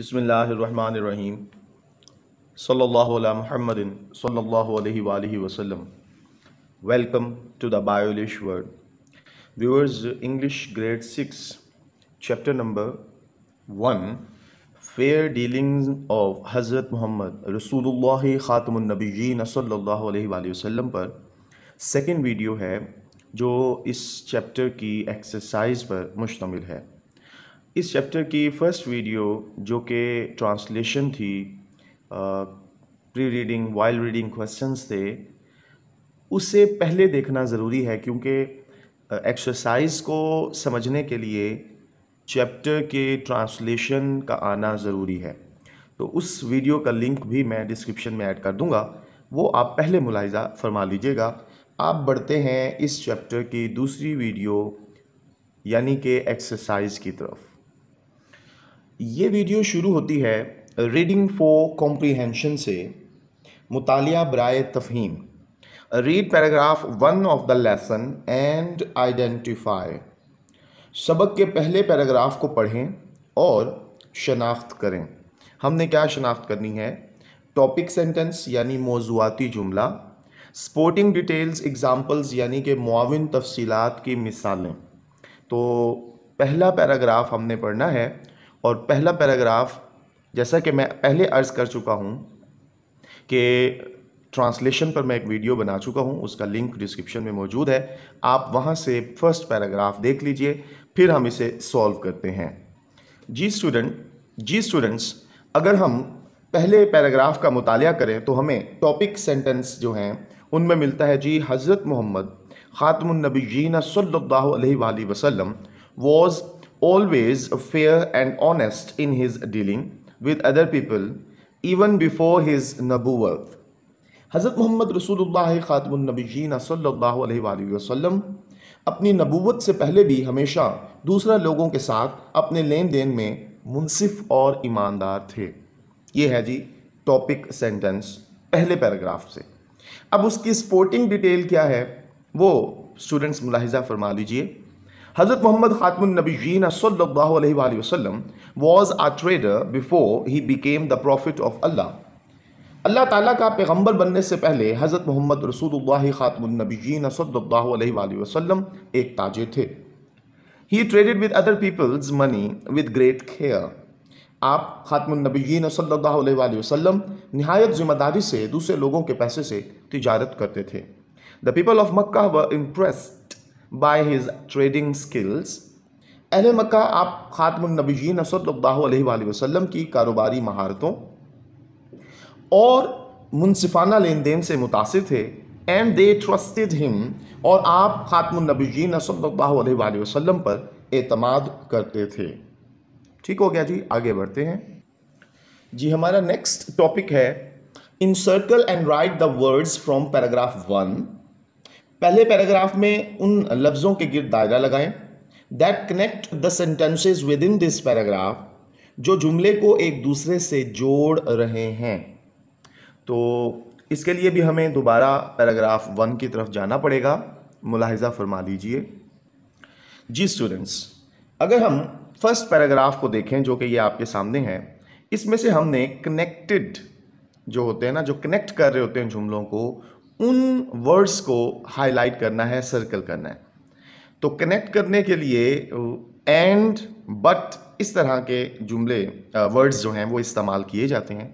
बसमीम सल्ला महमदिन सल्ला वसलम वेलकम टू द बायोलिश word viewers English grade six chapter number one fair dealing of हज़रत मोहम्मद रसूलुल्लाह ख़ातमनबीन सल्ला वसम पर सेकेंड वीडियो है जो इस चैप्टर की एक्सरसाइज पर मुश्तमिल है इस चैप्टर की फ़र्स्ट वीडियो जो कि ट्रांसलेशन थी pre reading while reading questions थे उससे पहले देखना ज़रूरी है क्योंकि एक्सरसाइज को समझने के लिए चैप्टर के ट्रांसलेशन का आना ज़रूरी है तो उस वीडियो का लिंक भी मैं डिस्क्रिप्शन में ऐड कर दूंगा वो आप पहले मुलायजा फरमा लीजिएगा आप बढ़ते हैं इस चैप्टर की दूसरी वीडियो यानी कि एक्सरसाइज की तरफ ये वीडियो शुरू होती है रीडिंग फॉर कॉम्प्रीहेंशन से मुतालिया ब्राय तफहीम read paragraph one of the lesson and identify सबक के पहले पैराग्राफ को पढ़ें और शनाख्त करें हमने क्या शनाख्त करनी है टॉपिक सेंटेंस यानी मौजूदी जुमला स्पोर्टिंग डिटेल्स एग्ज़ाम्पल्स यानी कि मुआविन तफसीलात की मिसालें तो पहला पैराग्राफ हमने पढ़ना है और पहला पैराग्राफ जैसा कि मैं पहले अर्ज़ कर चुका हूँ कि ट्रांसलेशन पर मैं एक वीडियो बना चुका हूँ उसका लिंक डिस्क्रिप्शन में मौजूद है आप वहाँ से फर्स्ट पैराग्राफ देख लीजिए फिर हम इसे सॉल्व करते हैं जी स्टूडेंट जी स्टूडेंट्स अगर हम पहले पैराग्राफ का मुताल करें तो हमें टॉपिक सेंटेंस जो हैं उनमें मिलता है जी हज़रत मोहम्मद ख़ातमनबी जीना सल्ला वसम was always fair and honest in his dealing with other people even before his nabuwat. हज़रत मोहम्मद रसूलुल्लाह ख़ातमनबीजीना सल्लल्लाहु अलैहि वसल्लम अपनी नबूवत से पहले भी हमेशा दूसरा लोगों के साथ अपने लेन देन में मुनसिफ और ईमानदार थे ये है जी टॉपिक सेंटेंस पहले पैराग्राफ से अब उसकी स्पोर्टिंग डिटेल क्या है वो स्टूडेंट्स मुलाहिजा फरमा लीजिए हज़रत Mohammad Khatmun Nabiyyin sallallahu alayhi wa was a trader before he became the prophet of Allah. अल्लाह ताला का पैगंबर बनने से पहले हज़रत मोहम्मद रसूलुल्लाह खातमुन नबीजीन सल्लल्लाहु अलैहि वसल्लम एक ताजे थे he traded with other people's money with great care आप खातमुन नबीजीन सल्लल्लाहु अलैहि वसल्लम नहायत जिम्मेदारी से दूसरे लोगों के पैसे से तजारत करते थे the people of Mecca were impressed by his trading skills अहल मक्का आप ख़ातमनबीन वसम की कारोबारी महारतों और मुनसिफाना लेन देन से मुतासर थे एंड दे ट्रस्टेड हिम और आप ख़ातमनबीन वसलम पर अतमाद करते थे ठीक हो गया जी आगे बढ़ते हैं जी हमारा नेक्स्ट टॉपिक है encircle and write the words from paragraph one पहले पैराग्राफ में उन लफ्ज़ों के गिर दायरा लगाएं that connect the sentences within this paragraph जो जुमले को एक दूसरे से जोड़ रहे हैं तो इसके लिए भी हमें दोबारा पैराग्राफ वन की तरफ जाना पड़ेगा मुलाहिजा फरमा दीजिए जी स्टूडेंट्स अगर हम फर्स्ट पैराग्राफ को देखें जो कि ये आपके सामने है इसमें से हमने कनेक्टेड जो होते हैं ना जो कनेक्ट कर रहे होते हैं जुमलों को उन वर्ड्स को हाईलाइट करना है सर्कल करना है तो कनेक्ट करने के लिए एंड बट इस तरह के जुमले वर्ड्स uh, जो हैं वो इस्तेमाल किए जाते हैं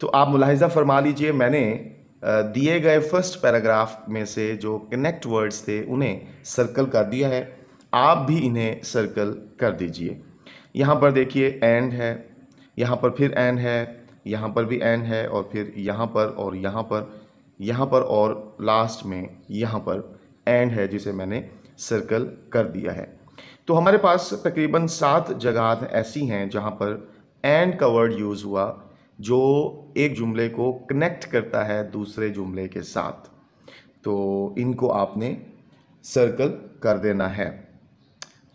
तो आप मुलाहिजा फरमा लीजिए मैंने uh, दिए गए फर्स्ट पैराग्राफ में से जो कनेक्ट वर्ड्स थे उन्हें सर्कल कर दिया है आप भी इन्हें सर्कल कर दीजिए यहाँ पर देखिए एंड है यहाँ पर फिर एंड है यहाँ पर भी एंड है और फिर यहाँ पर और यहाँ पर यहाँ पर और लास्ट में यहाँ पर एंड है जिसे मैंने सर्कल कर दिया है तो हमारे पास तकरीबन सात जगह ऐसी हैं जहाँ पर एंड का वर्ड यूज़ हुआ जो एक जुमले को कनेक्ट करता है दूसरे जुमले के साथ तो इनको आपने सर्कल कर देना है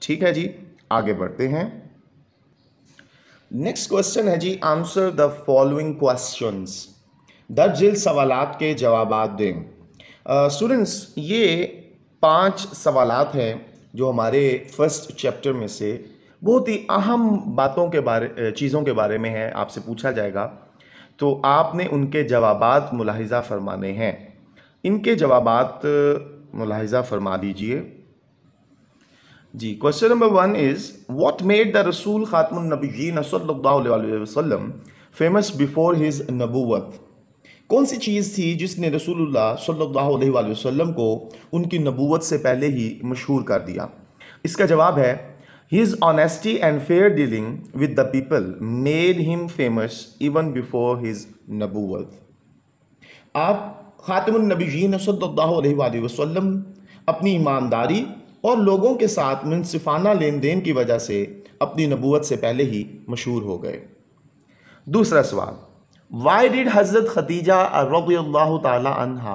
ठीक है जी आगे बढ़ते हैं नेक्स्ट क्वेश्चन है जी आंसर द फॉलोइंग क्वेश्चंस दर्ज सवाल के जवाब दें स्टूडेंट्स ये पांच सवाल हैं जो हमारे फर्स्ट चैप्टर में से बहुत ही अहम बातों के बारे चीज़ों के बारे में है आपसे पूछा जाएगा तो आपने उनके जवाब मुलाहिजा फरमाने हैं इनके जवाब मुलाहिजा फरमा दीजिए जी question number one is what made the रसूल ख़ातमनबीन सल्लल्लाहु अलैहि वसल्लम फेमस बिफोर हिज नबूवत कौन सी चीज़ थी जिसने रसूलुल्लाह सल्लल्लाहु अलैहि वसल्लम को उनकी नबूवत से पहले ही मशहूर कर दिया इसका जवाब है his honesty and fair dealing with the people made him famous even before his नबूवत आप ख़ातमनबीन सल्ला वसम अपनी ईमानदारी और लोगों के साथ मुनसिफाना लेन देन की वजह से अपनी नबूत से पहले ही मशहूर हो गए दूसरा सवाल वाई डिड हजरत खदीजा रबा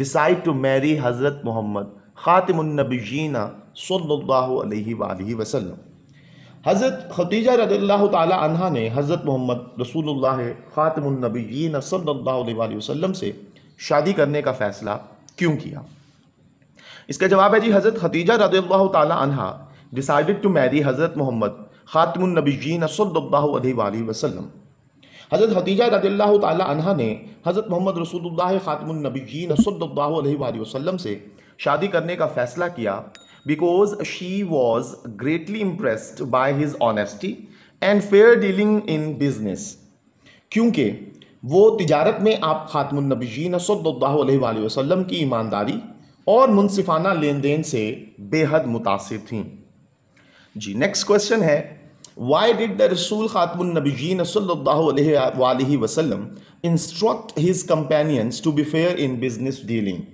डिसाइड टू मैरी हजरत मोहम्मद खातिमनबीना सल्ला वसलम हज़रत खदीजा रदील्ल्ल तह ने हज़रत मोहम्मद रसूल ख़ातमनबीन सल्ला वसलम से शादी करने का फ़ैसला क्यों किया इसका जवाब है जी हज़रत खतीजा रदील्ल तह डिसाइडेड टू मैरी हज़रत मोहम्मद ख़ातमनबीन सल्ला वसलम हज़रत हदीजा रदील्ला तहा ने हज़रत मोहम्मद रसूलुल्लाह ख़ातमनबीन वसलम से शादी करने का फ़ैसला किया because she was greatly impressed by his honesty and fair dealing in business क्योंकि वो तजारत में आप ख़ातमनबीन वसम की ईमानदारी और मुनसिफाना लेन देन से बेहद मुतासर थी जी नेक्स्ट क्वेश्चन है Why did the Rasul Khatmun Nabijin wasallam instruct his companions to be fair in business dealing?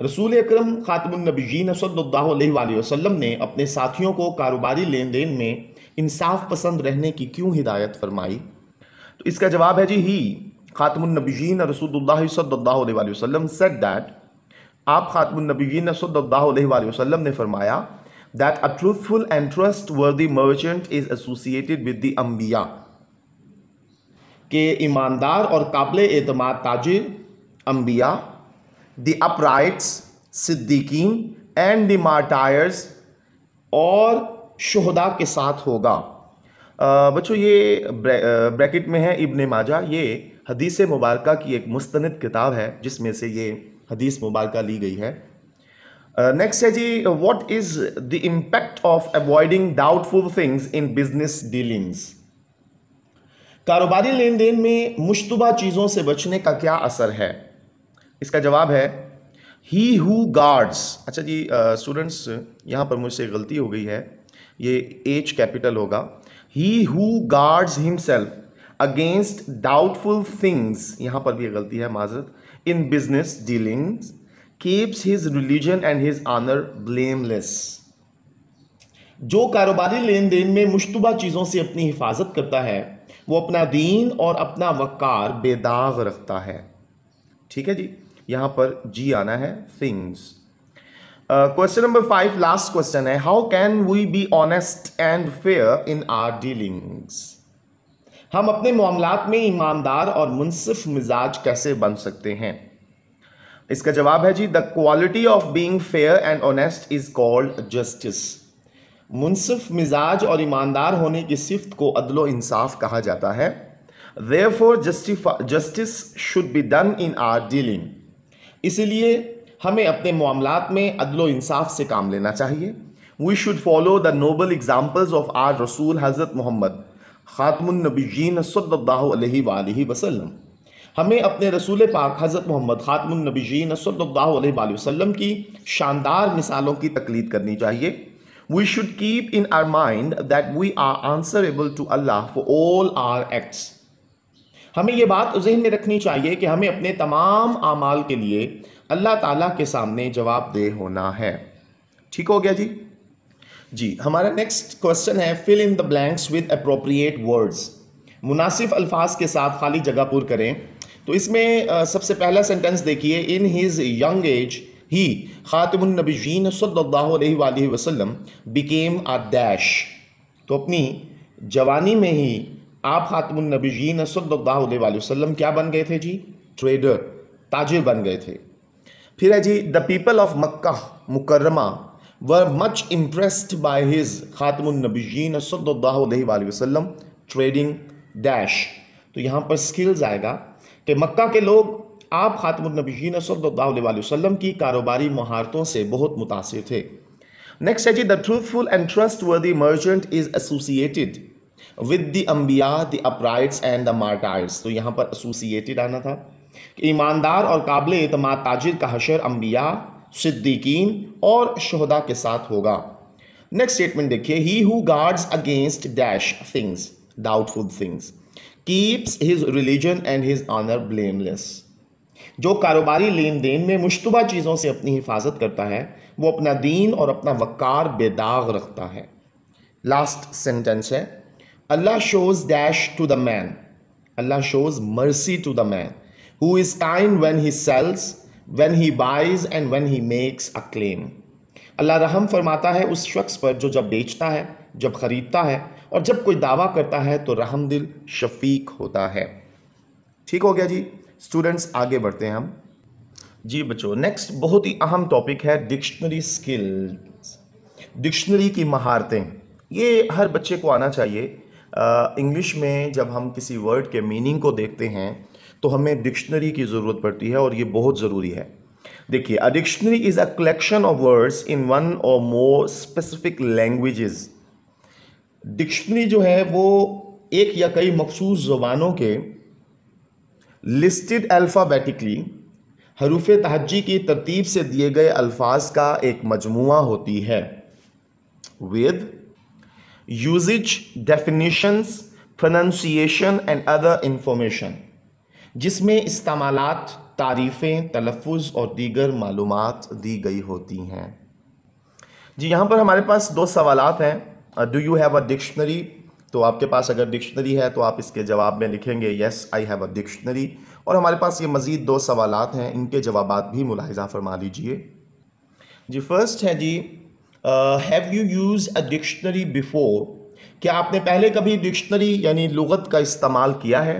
रसूल अक्रम ख़ातमनबीन वसल्लम ने अपने साथियों को कारोबारी लेन देन में इंसाफ पसंद रहने की क्यों हिदायत फरमाई तो इसका जवाब है जी ही ख़ातमनबीन रसूल सेट दैट आप ख़ातमनबीन वसल्लम ने फरमाया that a truthful and trustworthy merchant is associated with the अम्बिया के ईमानदार और काबिल एतमाद ताजिर अम्बिया द अपराइट्स सिद्दीकीन एंड द मार्टायर्स और शहदा के साथ होगा बच्चों ये ब्रैकेट में है इब्न माजा ये हदीस मुबारक की एक मुस्तंद किताब है जिसमें से ये हदीस मुबारक ली गई है नेक्स्ट है जी what is the impact of avoiding doubtful things in business dealings कारोबारी लेन देन में मुशतबा चीज़ों से बचने का क्या असर है इसका जवाब है ही हु गार्ड्स अच्छा जी स्टूडेंट्स uh, यहां पर मुझसे गलती हो गई है ये एच कैपिटल होगा he who guards himself against doubtful things यहां पर भी गलती है माजरत in business dealings keeps his religion and his honour blameless जो कारोबारी लेन देन में मुशतबा चीज़ों से अपनी हिफाजत करता है वो अपना दीन और अपना वक़ार बेदाग रखता है ठीक है जी यहाँ पर जी आना है things question number five last question है how can we be honest and fair in our dealings हम अपने मामला में ईमानदार और मुनसिफ मिजाज कैसे बन सकते हैं इसका जवाब है जी the quality of being fair and honest is called justice मुनसिफ मिजाज और ईमानदार होने की सिफत को अदलो इंसाफ कहा जाता है therefore justice should be done in our dealing इसलिए हमें अपने मामलात में अदलो इंसाफ से काम लेना चाहिए we should follow the noble examples of our रसूल हज़रत मोहम्मद ख़ातमनबीजीन सल्ला वसलम हमें अपने रसूल पाक हज़रत मोहम्मद नसल वसम की शानदार मिसालों की तकलीद करनी चाहिए we should keep in our mind that we are answerable to Allah for all our acts हमें यह बात जहन में रखनी चाहिए कि हमें अपने तमाम आमाल के लिए अल्लाह ताला के सामने जवाबदेह होना है ठीक हो गया जी जी हमारा नेक्स्ट क्वेश्चन है fill in the blanks with appropriate words मुनासिब अल्फाज के साथ खाली जगह पुर करें तो इसमें सबसे पहला सेंटेंस देखिए in his young age he ख़ातमनबीन सल्ला वसलम बिकेम आ डैश तो अपनी जवानी में ही आप ख़ातमनबीन सल्ला वसलम क्या बन गए थे जी ट्रेडर ताजिर बन गए थे फिर है जी द पीपल ऑफ मक्का मुकर्रमा were much impressed by his ख़ातमनबीन सल्ला वसलम ट्रेडिंग डैश तो यहाँ पर स्किल्स आएगा कि मक्का के लोग आप खातमबीन सल्लाम की कारोबारी महारतों से बहुत मुतासर थे नेक्स्ट है जी the truthful and trustworthy merchant is associated with the अम्बिया the uprights and the martyrs तो यहाँ पर एसोसिएटेड आना था कि ईमानदार और काबिल अतम ताजिर का हशर अम्बिया सिद्दीकीन और शहदा के साथ होगा नेक्स्ट स्टेटमेंट देखिए he who guards against dash things doubtful things keeps his religion and his honour blameless जो कारोबारी लेन देन में मुशतबा चीज़ों से अपनी हिफाजत करता है वो अपना दीन और अपना वक़ार बेदाग रखता है लास्ट सेंटेंस है Allah shows dash to the man Allah shows mercy to the man who is time when he sells when he buys and when he makes a claim Allah रहम फरमाता है उस शख्स पर जो जब बेचता है जब ख़रीदता है और जब कोई दावा करता है तो दिल शफीक होता है ठीक हो गया जी स्टूडेंट्स आगे बढ़ते हैं हम जी बच्चों नेक्स्ट बहुत ही अहम टॉपिक है डिक्शनरी स्किल डिक्शनरी की महारतें ये हर बच्चे को आना चाहिए इंग्लिश में जब हम किसी वर्ड के मीनिंग को देखते हैं तो हमें डिक्शनरी की ज़रूरत पड़ती है और ये बहुत ज़रूरी है देखिए a dictionary is a collection of words in one or more specific languages dictionary जो है वो एक या कई मखसूस ज़बानों के लिस्टेड अल्फ़ाबेटिकली हरूफ तहजी की तरतीब से दिए गए अल्फाज का एक मजमू होती है with usages definitions pronunciation and other information जिसमें इस्तेमाल तारीफ़ें तलफ़ और दीगर मालूम दी गई होती हैं जी यहाँ पर हमारे पास दो सवालत हैं do you have a dictionary तो आपके पास अगर डिक्शनरी है तो आप इसके जवाब में लिखेंगे yes I have a dictionary और हमारे पास ये मज़ीद दो सवाल हैं इनके जवाब भी मुलाहजा फरमा लीजिए जी फर्स्ट है जी have you use a dictionary before क्या आपने पहले कभी डिक्शनरी यानी लगत का इस्तेमाल किया है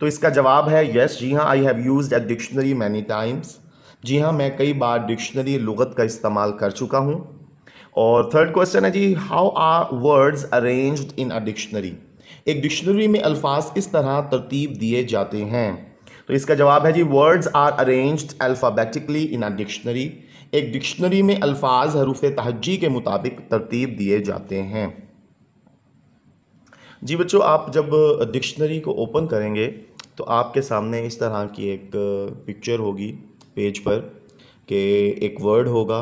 तो इसका जवाब है येस जी हाँ I have use a dictionary many times जी हाँ मैं कई बार डिक्शनरी लगत का इस्तेमाल कर चुका हूँ और थर्ड क्वेश्चन है जी how are words arranged in a dictionary एक डिक्शनरी में अल्फाज किस तरह तरतीब दिए जाते हैं तो इसका जवाब है जी words are arranged alphabetically in a dictionary एक डिक्शनरी में अल्फाज हरूफ तहजी के मुताबिक तरतीब दिए जाते हैं जी बच्चों आप जब डिक्शनरी को ओपन करेंगे तो आपके सामने इस तरह की एक पिक्चर होगी पेज पर कि एक वर्ड होगा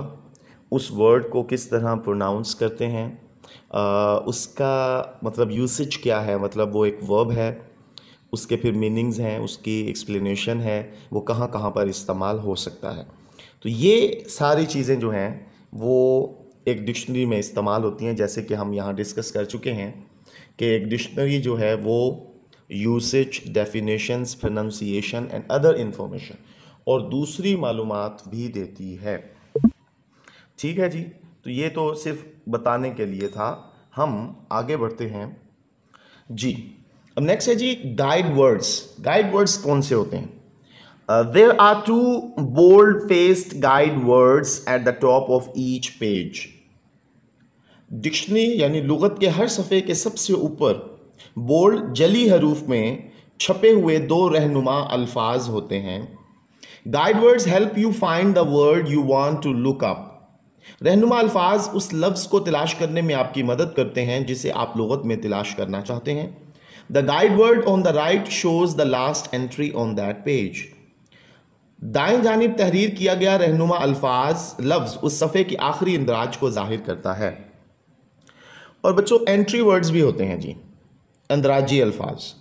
उस वर्ड को किस तरह प्रोनाउंस करते हैं आ, उसका मतलब यूसेज क्या है मतलब वो एक वर्ब है उसके फिर मीनिंग्स हैं उसकी एक्सप्लेनेशन है वो कहाँ कहाँ पर इस्तेमाल हो सकता है तो ये सारी चीज़ें जो हैं वो एक डिक्शनरी में इस्तेमाल होती हैं जैसे कि हम यहाँ डिस्कस कर चुके हैं कि एक डिक्शनरी जो है वो usage definitions pronunciation and other information और दूसरी मालूम भी देती है ठीक है जी तो ये तो सिर्फ बताने के लिए था हम आगे बढ़ते हैं जी अब नेक्स्ट है जी गाइड वर्ड्स गाइड वर्ड्स कौन से होते हैं there are two bold faced guide words at the top of each page dictionary यानी लुगत के हर सफ़े के सबसे ऊपर बोल्ड जली हरूफ में छपे हुए दो रहनुमा अल्फाज होते हैं guide words help you find the word you want to look up रहनुमा अल्फाज उस लफ्ज़ को तलाश करने में आपकी मदद करते हैं जिसे आप लगत में तलाश करना चाहते हैं the guide word on the right shows the last entry on that page दाएं जानब तहरीर किया गया रहनुमा अल्फाज लफ्ज़ उस सफ़े के आखिरी इंदराज को जाहिर करता है और बच्चों एंट्री वर्ड्स भी होते हैं जी अंदराजी अल्फाज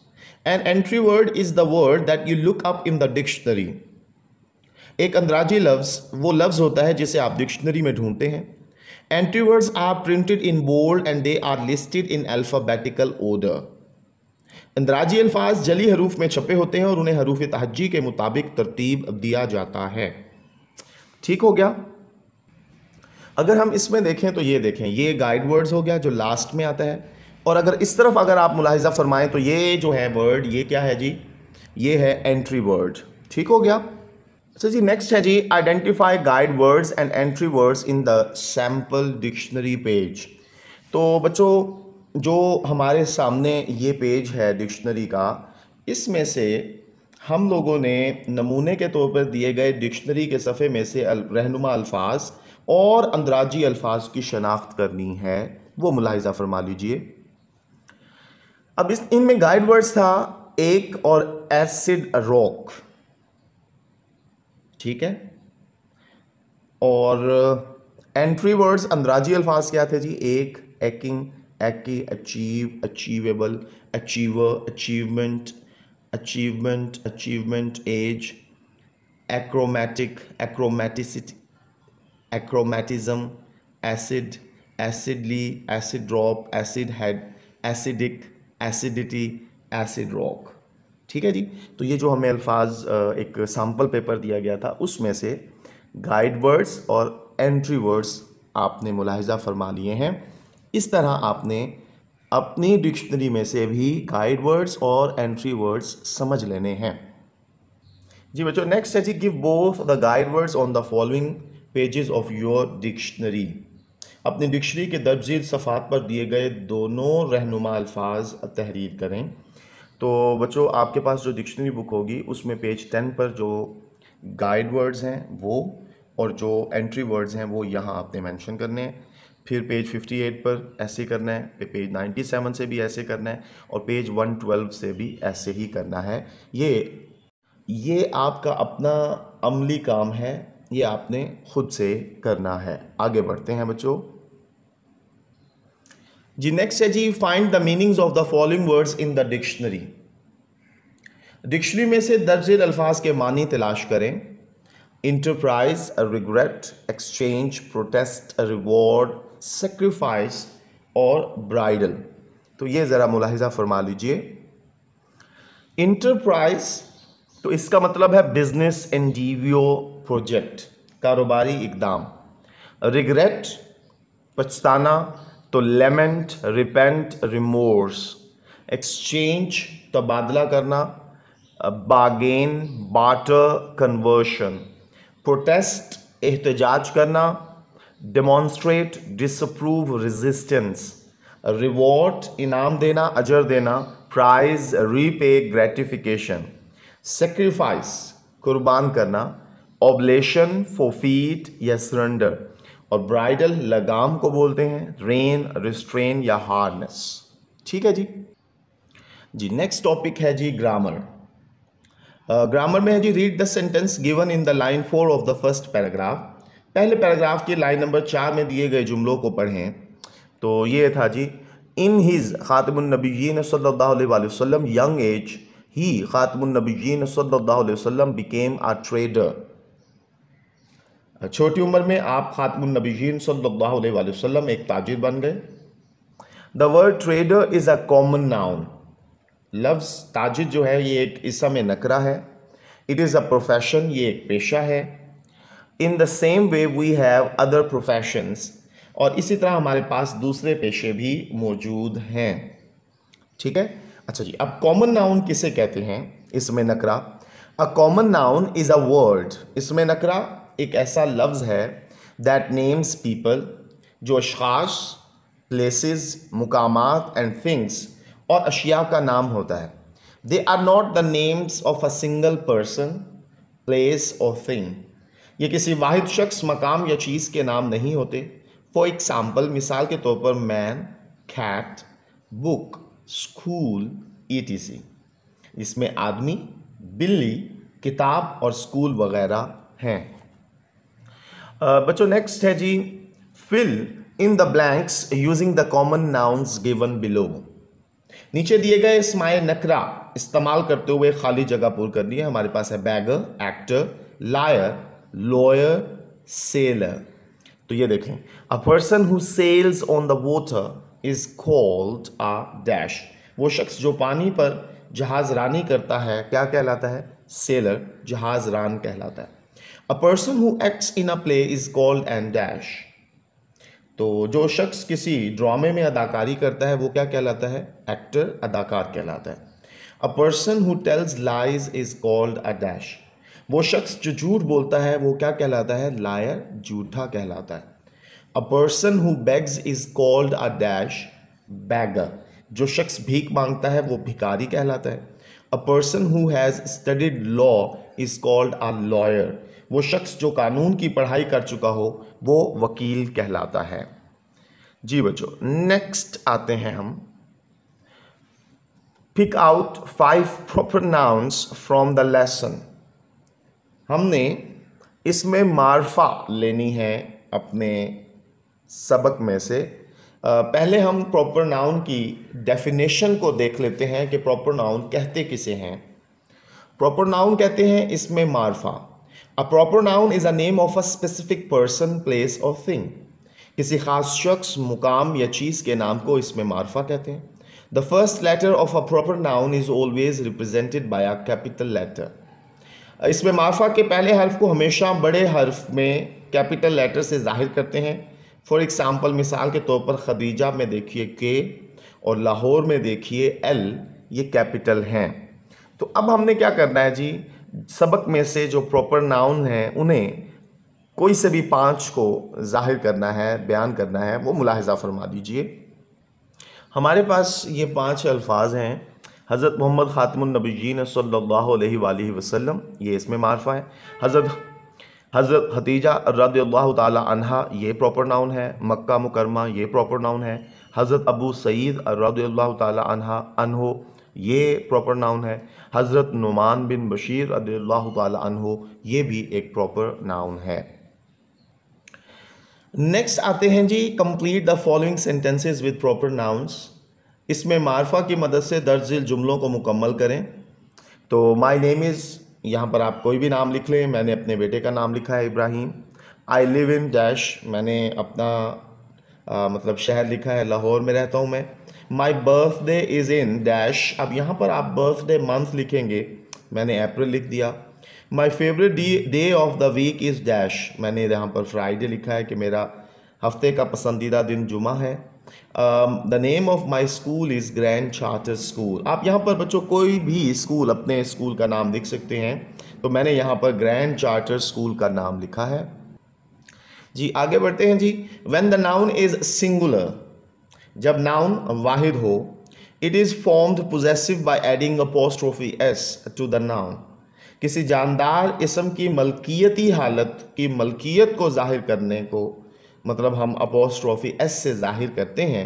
and entry word is the word that you look up in the dictionary एक अंदराजी लफ्ज़ वो लफ्ज़ होता है जिसे आप डिक्शनरी में ढूंढते हैं entry words are printed in bold and they are listed in alphabetical order अंदराजी अल्फाज जली हरूफ में छपे होते हैं और उन्हें हरूफ तहजी के मुताबिक तरतीब दिया जाता है ठीक हो गया अगर हम इसमें देखें तो ये देखें ये गाइड वर्ड्स हो गया जो लास्ट में आता है और अगर इस तरफ अगर आप मुलाहजा फरमाएं तो ये जो है वर्ड ये क्या है जी ये है एंट्री वर्ड ठीक हो गया सर जी नेक्स्ट है जी identify guide words and entry words in the sample dictionary page तो बच्चों जो हमारे सामने ये पेज है डिक्शनरी का इसमें से हम लोगों ने नमूने के तौर पर दिए गए डिक्शनरी के सफ़े में से रहनुमा अल्फाज और अंदराजी अल्फाज की शनाख्त करनी है वो मुलाहिजा फरमा लीजिए अब इस इनमें गाइड वर्ड्स था एक और एसिड रॉक ठीक है और एंट्री uh, वर्ड्स अंदराजी अल्फाज क्या थे जी ache aching achy achieve achievable achiever achievement achievement achievement age achromatic achromaticity achromatism acid acidly acid drop acid head acidic acidity acid rock ठीक है जी तो ये जो हमें अल्फाज एक सैम्पल पेपर दिया गया था उसमें से गाइड वर्ड्स और एंट्री वर्ड्स आपने मुलाहजा फरमा लिए हैं इस तरह आपने अपनी डिक्शनरी में से भी गाइड वर्ड्स और एंट्री वर्ड्स समझ लेने हैं जी बच्चों नेक्स्ट है जी give both the guide words on the following pages of your dictionary अपनी डिक्शनरी के दर्जी सफ़ात पर दिए गए दोनों रहनुमा अल्फाज तहरीर करें तो बच्चों आपके पास जो डिक्शनरी बुक होगी उसमें पेज टेन पर जो गाइड वर्ड्स हैं वो और जो एंट्री वर्ड्स हैं वो यहाँ आपने मेंशन करने हैं फिर पेज 58 पर ऐसे करना है फिर पेज 97 से भी ऐसे करना है और पेज 112 से भी ऐसे ही करना है ये ये आपका अपना अमली काम है ये आपने खुद से करना है आगे बढ़ते हैं बच्चों जी नेक्स्ट है जी find the meanings of the following words in the dictionary dictionary में से दर्ज अल्फाज के मानी तलाश करें enterprise regret exchange protest reward sacrifice और ब्राइडल तो ये ज़रा मुलाहजा फरमा लीजिए इंटरप्राइज तो इसका मतलब है बिजनेस ओ प्रोजेक्ट कारोबारी इकदाम रिग्रेट पछताना तो लेमेंट रिपेंट रिमोर्स एक्सचेंज तबादला करना बागेन बाटर कन्वर्शन प्रोटेस्ट एहतजाज करना डेमॉन्स्ट्रेट डिसअप्रूव रेजिस्टेंस रिवॉर्ड इनाम देना अजर देना प्राइज रीपे ग्रेटिफिकेशन सेक्रीफाइस कुर्बान करना ऑबलेशन फोफीट या सरेंडर और ब्राइडल लगाम को बोलते हैं रेन रिस्ट्रेन या हार्नेस ठीक है जी जी नेक्स्ट टॉपिक है जी ग्रामर ग्रामर uh, में है जी read the sentence given in the line four of the first paragraph पहले पैराग्राफ के लाइन नंबर चार में दिए गए जुमलों को पढ़ें तो ये था जी इन हिज ख़ातमनबीन सल्लाम यंग एज ही ख़ातमनबीन सल्ला वसम बिकेम आ ट्रेडर छोटी उम्र में आप खातमुल नबीन सल्लल्लाहु अलैहि वसल्लम एक ताजिर बन गए the word trader is a common noun लफ्ज़ ताजिर जो है ये एक इसम में नकरा है इट इज़ अ प्रोफेशन ये एक पेशा है in the same way we have other professions और इसी तरह हमारे पास दूसरे पेशे भी मौजूद हैं ठीक है अच्छा जी अब कॉमन नाउन किसे कहते हैं इसमें नकरा a common noun is a word इसमें नकरा एक ऐसा लफ्ज़ है दैट नेम्स पीपल जो अशास प्लेसेस मकाम एंड थिंग्स और अशिया का नाम होता है they are not the names of a single person place or thing ये किसी वाद शख्स मकाम या चीज़ के नाम नहीं होते फॉर एग्ज़ाम्पल मिसाल के तौर पर मैन कैट बुक स्कूल ई इसमें आदमी बिल्ली किताब और स्कूल वगैरह हैं बच्चों uh, नेक्स्ट है जी fill in the blanks using the common nouns given below नीचे दिए गए स्माय नकरा इस्तेमाल करते हुए खाली जगह पूर करनी है हमारे पास है beggar actor liar lawyer sailor तो ये देखें a person who sails on the boat is called a dash वो शख्स जो पानी पर जहाज रानी करता है क्या कहलाता है सेलर जहाज रान कहलाता है a person who acts in a play is called an dash तो जो शख्स किसी ड्रामे में अदाकारी करता है वो क्या कहलाता है एक्टर अदाकार कहलाता है a person who tells lies is called a dash वो शख्स जो झूठ बोलता है वो क्या कहलाता है लायर झूठा कहलाता है a person who begs is called a dash beggar जो शख्स भीख मांगता है वो भिकारी कहलाता है a person who has studied law is called a lawyer वो शख्स जो कानून की पढ़ाई कर चुका हो वो वकील कहलाता है जी बच्चों नेक्स्ट आते हैं हम pick out five proper nouns from the lesson हमने इसमें मारफा लेनी है अपने सबक में से पहले हम प्रॉपर नाउन की डेफिनेशन को देख लेते हैं कि प्रॉपर नाउन कहते किसे हैं प्रॉपर नाउन कहते हैं इसमें मारफा A proper noun is a name of a specific person, place or thing. किसी खास शख्स मुकाम या चीज़ के नाम को इसमें मारफा कहते हैं the first letter of a proper noun is always represented by a capital letter इसमें मारफा के पहले हर्फ को हमेशा बड़े हर्फ में कैपिटल लेटर से जाहिर करते हैं फॉर एग्ज़ाम्पल मिसाल के तौर पर खदीजा में देखिए के और लाहौर में देखिए एल ये कैपिटल हैं तो अब हमने क्या करना है जी सबक में से जो प्रॉपर नाउन हैं उन्हें कोई से भी पांच को जाहिर करना है बयान करना है वो मुलाहजा फरमा दीजिए हमारे पास ये पांच अल्फाज हैं हज़रत मोहम्मद ख़ातमनबीन सल्ला वसम ये इसमें मारफा है हज़रत हज़रत हतीजा रद्ल तहा ये प्रॉपर नाउन है मक्का मुकरमा ये प्रॉपर नाउन है हज़रत अबू सईद रद्ल तहा अनहो ये प्रॉपर नाउन है हज़रत नुमान बिन बशीर रदील्ला तहो ये भी एक प्रॉपर नाउन है नेक्स्ट आते हैं जी complete the following sentences with proper nouns इसमें मारफा की मदद से दर्ज जुमलों को मुकम्मल करें तो माय नेम इज़ यहाँ पर आप कोई भी नाम लिख लें मैंने अपने बेटे का नाम लिखा है Ibrahim I live in dash मैंने अपना आ, मतलब शहर लिखा है लाहौर में रहता हूँ मैं my birthday is in dash अब यहाँ पर आप बर्थडे मंथ लिखेंगे मैंने अप्रैल लिख दिया my favourite day of the week is dash मैंने यहाँ पर फ्राइडे लिखा है कि मेरा हफ्ते का पसंदीदा दिन जुमा है the name of my school is grand charter school आप यहाँ पर बच्चों कोई भी स्कूल अपने स्कूल का नाम लिख सकते हैं तो मैंने यहाँ पर ग्रैंड चार्टर स्कूल का नाम लिखा है जी आगे बढ़ते हैं जी when the noun is singular जब नाउन वाहिद हो it is formed possessive by adding apostrophe s to the noun किसी जानदार इसम की मलकियती हालत की मलकियत को जाहिर करने को मतलब हम अपोस्ट्रोफी एस से जाहिर करते हैं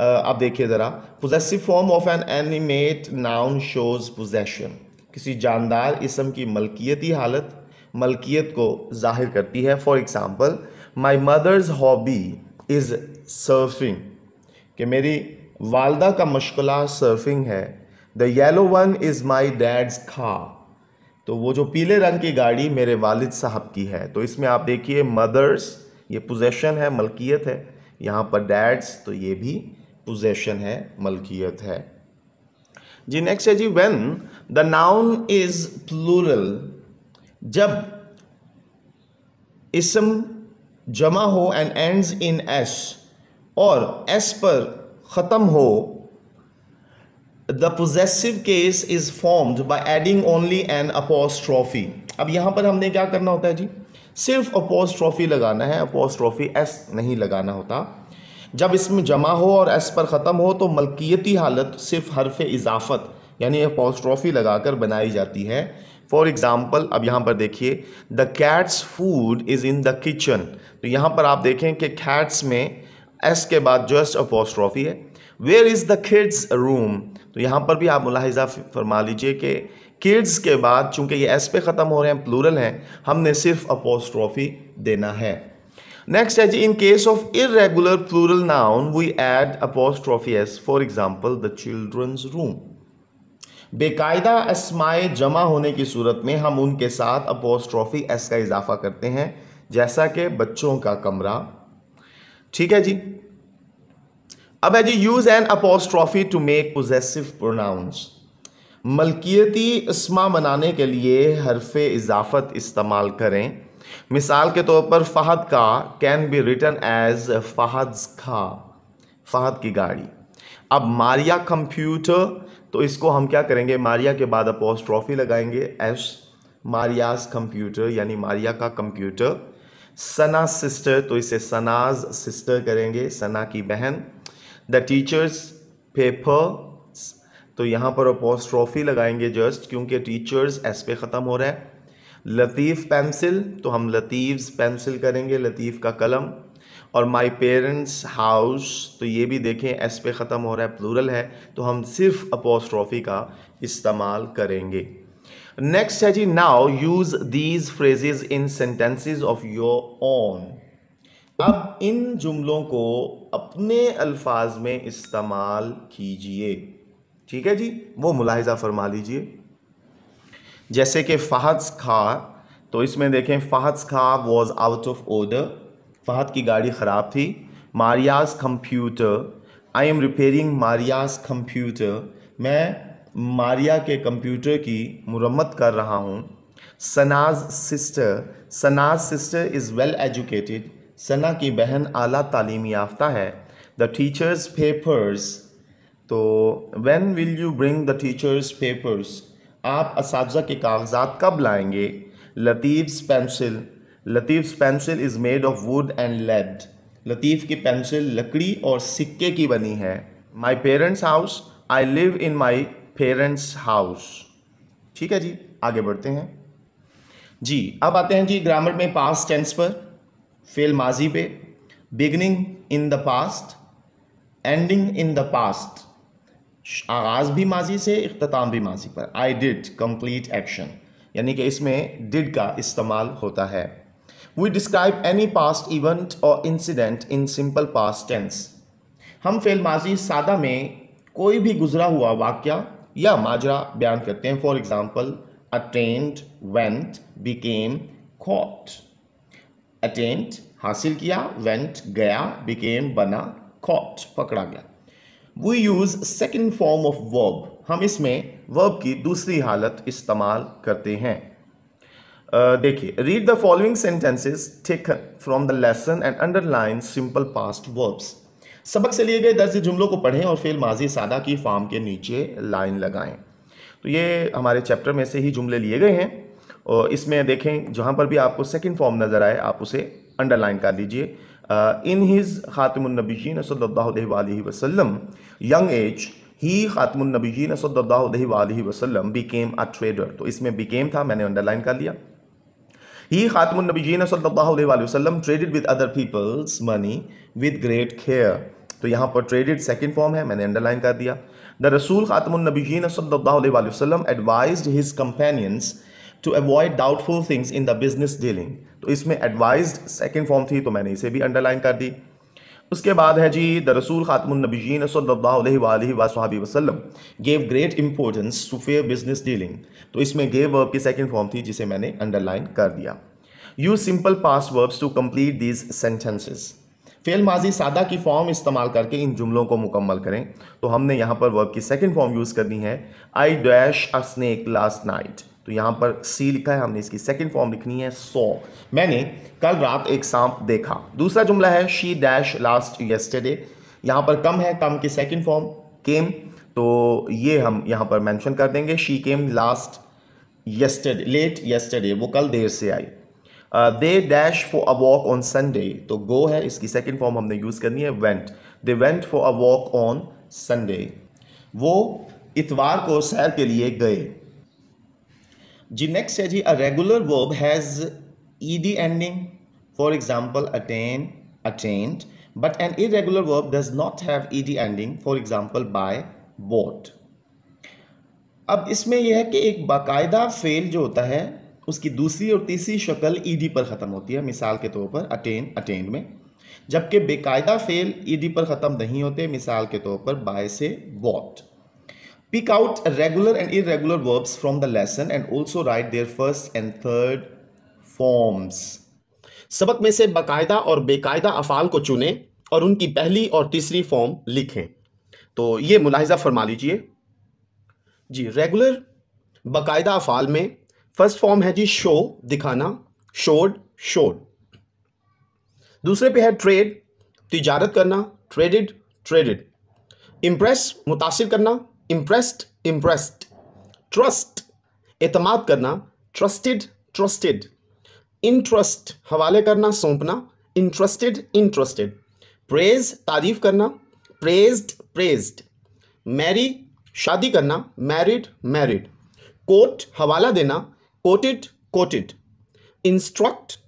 अब देखिए ज़रा possessive form of an animate noun shows possession किसी जानदार इसम की मलकियती हालत मलकियत को जाहिर करती है for example my mother's hobby is surfing कि मेरी वालदा का मशगला सर्फिंग है the yellow one is my dad's खा तो वो जो पीले रंग की गाड़ी मेरे वालिद साहब की है तो इसमें आप देखिए मदर्स ये पोजेशन है मलकियत है यहाँ पर डैड्स तो ये भी पोजेशन है मलकियत है जी नेक्स्ट है जी when the noun is plural जब इसम जमा हो एंड एंड्स इन एस और एस पर ख़त्म हो the possessive case is formed by adding only an apostrophe अब यहाँ पर हमने क्या करना होता है जी सिर्फ अपोस्ट्रॉफी लगाना है अपोस्ट्रॉफी एस नहीं लगाना होता जब इसमें जमा हो और एस पर ख़त्म हो तो मलकियती हालत सिर्फ हरफ इजाफत यानी अपोस्ट्रॉफी लगाकर बनाई जाती है फॉर एग्ज़ाम्पल अब यहाँ पर देखिए the cat's food is in the kitchen तो यहाँ पर आप देखें कि कैट्स में एस के बाद जस्ट अपोस्ट्रॉफी है where is the kids' room तो यहाँ पर भी आप मुलाहिजा फरमा लीजिए कि किड्स के बाद चूंकि ये एस पे ख़त्म हो रहे हैं प्लूरल हैं हमने सिर्फ अपोस्ट्रॉफी देना है नेक्स्ट है जी in case of irregular plural noun we add apostrophe S for example the children's room बेकायदा असमाए जमा होने की सूरत में हम उनके साथ अपोस्ट्रॉफी एस का इजाफा करते हैं जैसा कि बच्चों का कमरा ठीक है जी अब है जी use an apostrophe to make possessive pronouns मलकियती इसमा बनाने के लिए हरफ इजाफत इस्तेमाल करें मिसाल के तौर पर फ़हद का can be written as Fahad खा फ़हद की गाड़ी अब मारिया कंप्यूटर तो इसको हम क्या करेंगे मारिया के बाद अपोस्ट्रॉफी लगाएंगे एस मारियाज कंप्यूटर यानी मारिया का कंप्यूटर सना सिस्टर तो इसे सनाज सिस्टर करेंगे सना की बहन द टीचर्स पेपर तो यहाँ पर अपोस्ट्रॉफी लगाएंगे जस्ट क्योंकि टीचर्स एस पे ख़त्म हो रहा है लतीफ़ पेंसिल तो हम लतीफ़ पेंसिल करेंगे लतीफ़ का कलम और माय पेरेंट्स हाउस तो ये भी देखें एस पे ख़त्म हो रहा है प्लूरल है तो हम सिर्फ अपोस्ट्रॉफी का इस्तेमाल करेंगे नेक्स्ट है जी now use these phrases in sentences of your own अब इन जुमलों को अपने अल्फाज में इस्तेमाल कीजिए ठीक है जी वो मुलाहिजा फरमा लीजिए जैसे कि फ़हद खा तो इसमें देखें Fahad car was out of order Fahad की गाड़ी ख़राब थी Maria's computer I am repairing Maria's computer मैं मारिया के कंप्यूटर की मुरम्मत कर रहा हूँ Sana's sister Sana's sister is well educated Sana की बहन आला तालीम याफ्ता है द टीचर्स पेपर्स तो when will you bring the teacher's papers आप इस के कागजात कब लाएंगे Latif pencil Latif pencil is made of wood and lead लतीफ़ की पेंसिल लकड़ी और सिक्के की बनी है my parents' house I live in my parents' house ठीक है जी आगे बढ़ते हैं जी अब आते हैं जी ग्रामर में पास्ट टेंस पर फेल माजी पे beginning in the past ending in the past आगाज़ भी माजी से अख्ताम भी माजी पर आई डिड कंप्लीट एक्शन यानी कि इसमें डिड का इस्तेमाल होता है we describe any past event और incident in simple past tense हम फेल माजी सादा में कोई भी गुजरा हुआ वाक्य या माजरा बयान करते हैं for example attend went became caught attend हासिल किया वेंट गया बिकेम बना खॉट पकड़ा गया we use second form of verb हम इसमें वर्ब की दूसरी हालत इस्तेमाल करते हैं देखिए read the following sentences taken from the lesson and underline simple past verbs सबक से लिए गए दर्ज जुमलों को पढ़ें और फिर माजी सादा की फॉर्म के नीचे लाइन लगाएं तो ये हमारे चैप्टर में से ही जुमले लिए गए हैं और इसमें देखें जहाँ पर भी आपको सेकेंड फॉर्म नज़र आए आप उसे अंडरलाइन कर लीजिए इन हिज ख़ातमनबीन सल्ला वसलम यंग एज ही ख़ातमनबीन सल्ला वसलम बिकेम अ ट्रेडर तो इसमें बिकेम था मैंने अंडरलाइन कर लिया ही Khatmun जी sallallahu traded with other people's money with great care तो यहाँ पर ट्रेडिड सेकेंड फॉर्म है मैंने अंडरलाइन कर दिया द रसूल खातमुन नबीन सल्लल्लाहु अलैहि his companions to avoid doubtful things in the business dealing तो इसमें एडवाइज सेकेंड फॉर्म थी तो मैंने इसे भी अंडरलाइन कर दी उसके बाद है जी द रसूल ख़ातमनबीन सल्लाबी वसलम gave great importance to fair business dealing तो इसमें गेव वर्ब की सेकेंड फॉर्म थी जिसे मैंने अंडरलाइन कर दिया use simple past verbs to complete these sentences फेल माजी सादा की फॉर्म इस्तेमाल करके इन जुमलों को मुकम्मल करें तो हमने यहाँ पर वर्ब की सेकेंड फॉर्म यूज़ करनी है I dash a snack last night तो यहाँ पर सी लिखा है हमने इसकी सेकेंड फॉर्म लिखनी है सौ मैंने कल रात एक सांप देखा दूसरा जुमला है शी डैश लास्ट येस्टरडे यहाँ पर कम है कम की सेकेंड फॉर्म केम तो ये हम यहाँ पर मैंशन कर देंगे she came last yesterday late yesterday वो कल देर से आई they dash for a walk on Sunday तो गो है इसकी सेकेंड फॉर्म हमने यूज़ करनी है went they went for a walk on Sunday वो इतवार को सैर के लिए गए जी नेक्स्ट है जी a regular verb has E D ending for example attain attained but irregular verb does not have E D ending for example buy bought अब इसमें यह है कि एक बाकायदा फेल जो होता है उसकी दूसरी और तीसरी शक्ल ई डी पर ख़त्म होती है मिसाल के तौर पर अटेन अटेंड में जबकि बेकायदा फेल ई डी पर ख़त्म नहीं होते मिसाल के तौर पर बाय से bought Pick out regular and irregular verbs from the lesson and also write their first and third forms. सबक में से बाकायदा और बेकायदा अफ़ाल को चुनें और उनकी पहली और तीसरी फॉर्म लिखें तो ये मुलाहजा फरमा लीजिए जी रेगुलर बाकायदा अफ़ाल में फर्स्ट फॉर्म है जी शो दिखाना शोड शोड दूसरे पे है ट्रेड तिजारत करना ट्रेडेड ट्रेडेड इम्प्रेस मुतासर करना इम्प्रेस्ड इम्प्रेस्ड ट्रस्ट एतमाद करना ट्रस्टेड ट्रस्टेड इंट्रस्ट हवाले करना सौंपना इंट्रस्टेड इंट्रस्टेड प्रेज तारीफ करना प्रेज्ड प्रेज्ड मैरी शादी करना मैरिड मैरिड कोट हवाला देना कोटेड कोटेड इंस्ट्रक्ट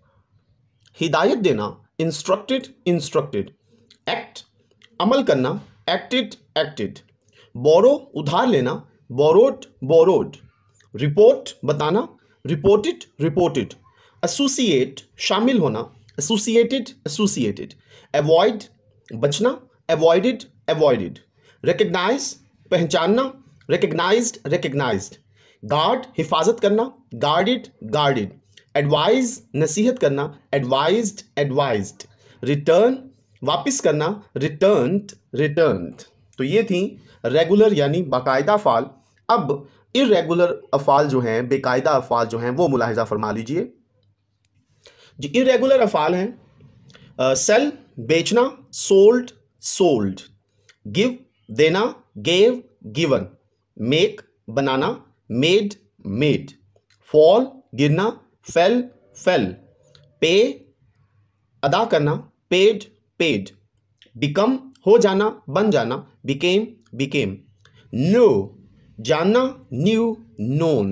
हिदायत देना इंस्ट्रक्टेड इंस्ट्रक्टेड एक्ट अमल करना एक्टेड एक्टेड बोरो उधार लेना बोरोड बोरोड रिपोर्ट बताना रिपोर्टेड रिपोर्टेड एसोसिएट शामिल होना एसोसिएटेड एसोसिएटेड एवॉयड बचना एवॉयडेड एवॉयडेड रिकग्नाइज पहचानना रिकग्नाइज रिकग्नाइज गार्ड हिफाजत करना गार्डेड गार्डेड एडवाइज नसीहत करना एडवाइज्ड एडवाइज्ड रिटर्न वापस करना रिटर्न रिटर्न तो ये थी रेगुलर यानी बाकायदा फ़ाल अब इरेगुलर अफ़ाल जो हैं बेकायदा अफ़ाल जो हैं वो मुलाहजा फरमा लीजिए जी इरेगुलर अफ़ाल हैं सेल बेचना सोल्ड सोल्ड गिव देना गेव गिवन मेक बनाना मेड मेड फॉल गिरना फेल फेल पे अदा करना पेड पेड बिकम हो जाना बन जाना बिकेम बिकेम नो जानना न्यू नोन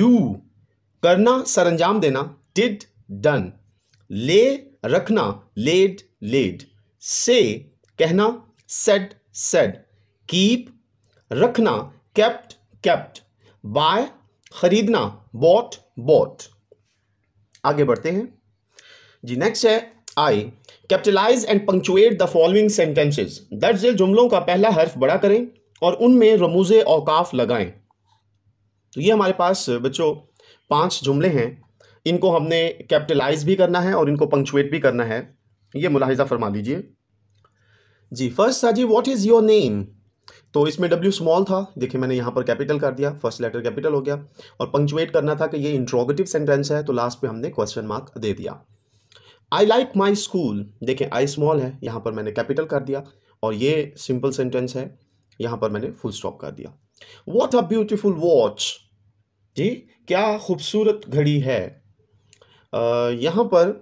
डू करना सरंजाम देना डिड डन ले रखना लेड लेड से कहना सेड सेड कीप रखना कैप्ट कैप्ट बाय खरीदना बॉट बॉट आगे बढ़ते हैं जी नेक्स्ट है I capitalise and punctuate the following sentences दर्ज जुमलों का पहला हर्फ बड़ा करें और उनमें रमूज अवकाफ लगाएं तो ये हमारे पास बच्चों पांच जुमले हैं इनको हमने कैप्टलाइज भी करना है और इनको पंक्चुएट भी करना है ये मुलाहिजा फरमा लीजिए जी फर्स्ट था जी वॉट इज़ योर नेम तो इसमें डब्ल्यू स्मॉल था देखिए मैंने यहाँ पर कैपिटल कर दिया फर्स्ट लेटर कैपिटल हो गया और पंक्चुएट करना था कि ये इंट्रोगेटिव सेंटेंस है तो लास्ट पे हमने क्वेश्चन मार्क दे दिया आई लाइक माई स्कूल देखें आई स्मॉल है यहाँ पर मैंने कैपिटल कर दिया और ये सिंपल सेंटेंस है यहाँ पर मैंने फुल स्टॉप कर दिया वॉट अ ब्यूटिफुल वॉच जी क्या खूबसूरत घड़ी है यहाँ पर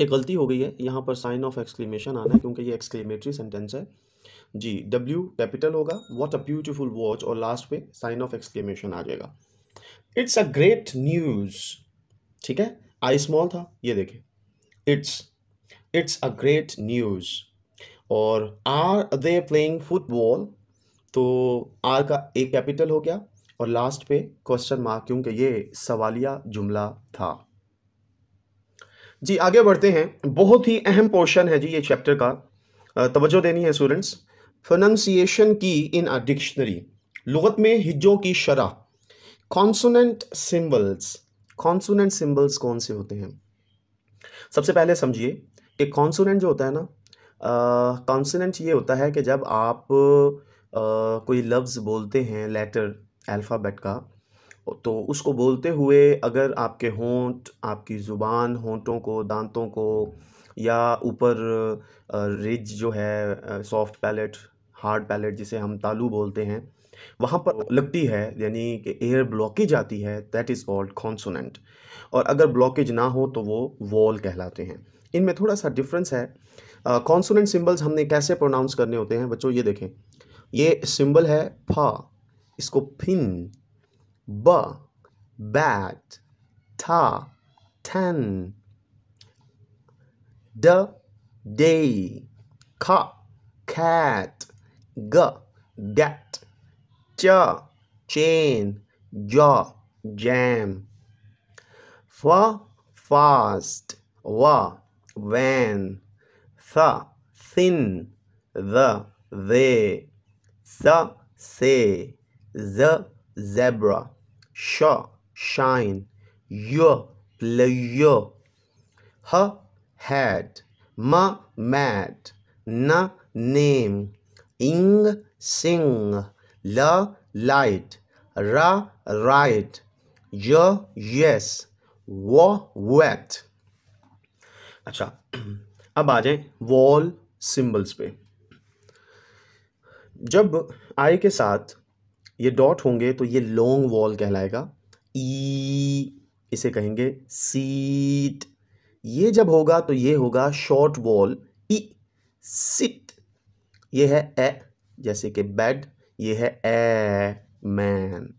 एक गलती हो गई है यहाँ पर साइन ऑफ एक्सक्लेमेशन आना है क्योंकि ये एक्सक्लेमेटरी सेंटेंस है जी डब्ल्यू कैपिटल होगा वॉट अ ब्यूटिफुल वॉच और लास्ट पे साइन ऑफ एक्सक्लेमेशन आ जाएगा इट्स अ ग्रेट न्यूज़ ठीक है आई स्मॉल था ये देखें it's it's a great news और आर दे प्लेइंग फुटबॉल तो आर का ए कैपिटल हो गया और लास्ट पे क्वेश्चन मार्क क्योंकि ये सवालिया जुमला था जी आगे बढ़ते हैं बहुत ही अहम पोर्शन है जी ये चैप्टर का तवज्जो देनी है स्टूडेंट्स प्रोनंसिएशन की इन अ डिक्शनरी लगत में हिज्जों की शरह कॉन्सोनेंट सिम्बल्स कॉन्सोनेंट सिंबल्स कौन से होते हैं सबसे पहले समझिए कि कॉन्सोनेंट जो होता है ना कॉन्सोनेंट ये होता है कि जब आप आ, कोई लफ्ज़ बोलते हैं लेटर अल्फ़ाबेट का तो उसको बोलते हुए अगर आपके होंठ आपकी ज़ुबान होंठों को दांतों को या ऊपर रिज जो है सॉफ्ट पैलेट हार्ड पैलेट जिसे हम तालू बोलते हैं वहाँ पर लगती है यानी कि एयर ब्लॉकेज आती है दैट इज़ कॉल्ड कॉन्सोनेंट और अगर ब्लॉकेज ना हो तो वो वॉल कहलाते हैं इनमें थोड़ा सा डिफरेंस है कॉन्सोनेंट सिंबल्स हमने कैसे प्रोनाउंस करने होते हैं बच्चों ये देखें ये सिंबल है फा इसको फिन ब बैट था थन द डे खा खैट ग get, च चेन जॉ jam fa fast wa van tha thin the they The say the zebra sh shine yo player her head ma mad. na name ing sing la light ra right yo yes वो वेट अच्छा अब आ जाए wall symbols पे जब आई के साथ ये डॉट होंगे तो ये लॉन्ग वॉल कहलाएगा ई e इसे कहेंगे सीट ये जब होगा तो ये होगा शॉर्ट वॉल ई सिट ये है ए जैसे कि बेड ये है ए मैन